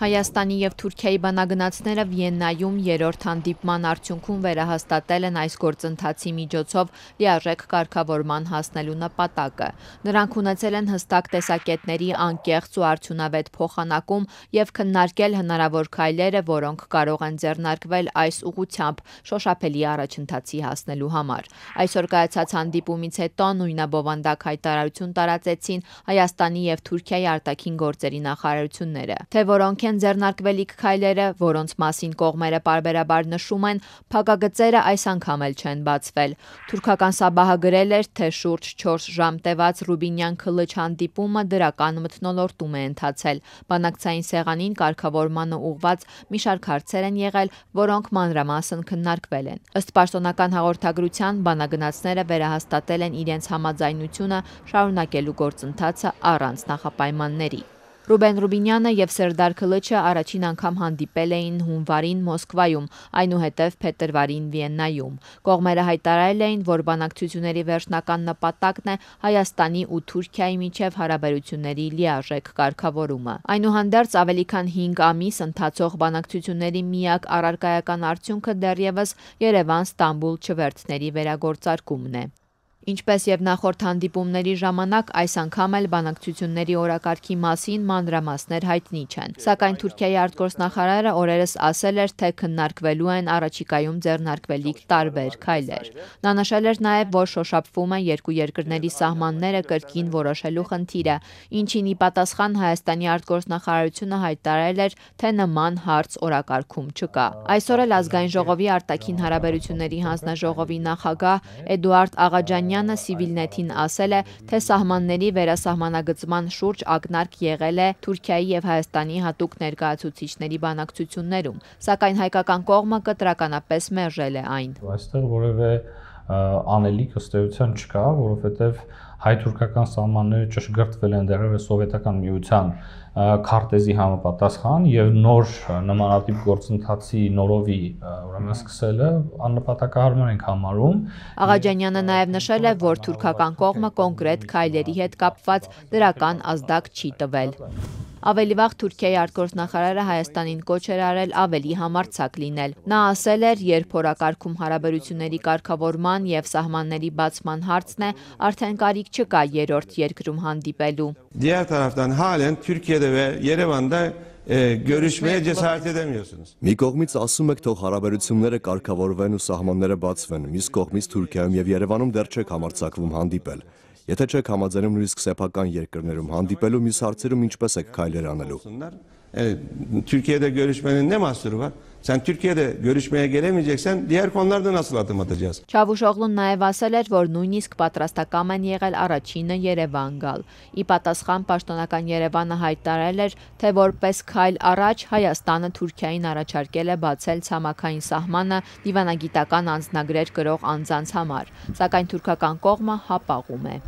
Հայաստանի եւ Թուրքիայի բանագնացները Վիեննայում երրորդ հանդիպման արդյունքում վերահաստատել են այս գործընթացի միջոցով լիարժեք կարգավորման հասնելու նպատակը։ Նրանք ունեցել են հստակ տեսակետների անկեղծ ու արդյունավետ փոխանակում եւ քննարկել հնարավոր քայլերը, որոնք կարող են ձեռնարկվել այս ուղությամբ շոշափելի առաջընթացի հասնելու համար։ Այսօր կայացած հանդիպումից հետո նույնաբովանդակ հայտարարություն տարածեցին Հայաստանի եւ Թուրքիայի արտաքին գործերի նախարարությունները, թե որոնք են են ձեռնարկվել իք քայլերը, որոնց մասին կողմերը պարբերաբար նշում են, փակագծերը այս անգամ էլ չեն բացվել։ Թուրքական Սաբահը գրել էր, թե շուրջ 4 ժամ տևած Ռուբինյան-Քլիչ հանդիպումը դրական մթնոլորտում է ընթացել։ Բանակցային սեղանին կարգավորմանը ուղված մի շարք հարցեր են եղել, որոնք մանրամասն քննարկվել են։ Ըստ պաշտոնական հաղորդագրության բանագնացները վերահաստատել են իրենց համաձայնությունը շարունակելու գործընթացը առանց նախապայմանների։ Ռուբեն Ռուբինյանը եւ Սերդար Քլիչը առաջին անգամ հանդիպել էին հունվարին Մոսկվայում, այնուհետև փետրվարին Վիեննայում։ Կողմերը հայտարարել էին, որ բանակցությունների վերջնական նպատակն է Հայաստանի ու Թուրքիայի միջև հարաբերությունների լիարժեք կարգավորումը։ Այնուհանդերձ ավելի քան 5 ամիս ընթացող բանակցությունների միակ առարկայական արդյունքը դեռևս Երևան-Ստամբուլ չվերթների վերագործարկումն է։ Ինչպես եւ նախորդ հանդիպումների ժամանակ, այս անգամ էլ բանակցությունների օրակարգի մասին մանրամասներ հայտնի չեն։ Սակայն Թուրքիայի արտգործնախարարը օրերս ասել էր, թե քննարկվելու են առաջիկայում ձեռնարկվելիք տարբեր քայլեր։ Նա նշել էր նաեւ, որ շոշափվում են երկու երկրների սահմանները կրկին որոշելու խնդիրը, ինչին ի պատասխան Հայաստանի արտգործնախարարությունը հայտարարել էր, թե նման հարց օրակարգում չկա։ Այսօր էլ ազգային ժողովի արտաքին հարաբերությունների հանձնաժողովի նախագահ Էդուարդ Աղաջանյան Փաշինյանը Civilnet-ին ասել է, թե սահմանների վերասահմանագծման շուրջ ակնարկ եղել է Թուրքիայի եւ Հայաստանի հատուկ ներկայացուցիչների բանակցություններում, սակայն հայկական կողմը կտրականապես մերժել է այն։ Այստեղ որևէ անելիք ըստ էության չկա, որովհետև հայ-թուրքական սահմանները ճշգրտվել են դեռևս դեղ սովետական միության քարտեզի համապատասխան եւ նոր նմանատիպ գործընթացի նորովի ուրեմն սկսելը աննպատակահարմար ենք համարում Աղաջանյանը նաեւ նշել է որ թուրքական կողմը կոնկրետ քայլերի հետ կապված դրական ազդակ չի տվել Ավելի վաղ Թուրքիայի արտգործնախարարը Հայաստանին կոչ էր արել ավելի համարձակ լինել։ Նա ասել էր, երբ օրակարգում հարաբերությունների կարգավորման եւ սահմանների բացման հարցն է, արդեն կարիք չկա երրորդ երկրում հանդիպելու։ Diğer taraftan halen Türkiye'de ve Yerevan'da Görüşmeye cesaret edemiyorsunuz. Մի կողմից ասում եք, թող հարաբերությունները կարգավորվեն ու սահմանները բացվեն, մյուս կողմից Թուրքիայում եւ Երևանում դեռ չեք համարձակվում հանդիպել։ Եթե չեք համաձայնում նույնիսկ սեփական երկրներում հանդիպելու մյուս հարցերում ինչպես եք քայլեր անելու։ Türkiye'de görüşmenin ne mahsuru var? Sən Türkiyədə görüşməyə gəlməyəcəksən, digər konularda nasıl adım atacağız? Çavuşoğlun նաև ասել էր, որ նույնիսկ պատրաստակամ են եղել առաջինը Երևան գալ։ Ի պատասխան պաշտոնական Երևանը հայտարարել էր, թե որպես քայլ առաջ Հայաստանը Թուրքիային առաջարկել է բացել ցամաքային սահմանը դիվանագիտական անձնագրեր գրող անձանց համար, սակայն թուրքական կողմը հապաղում է։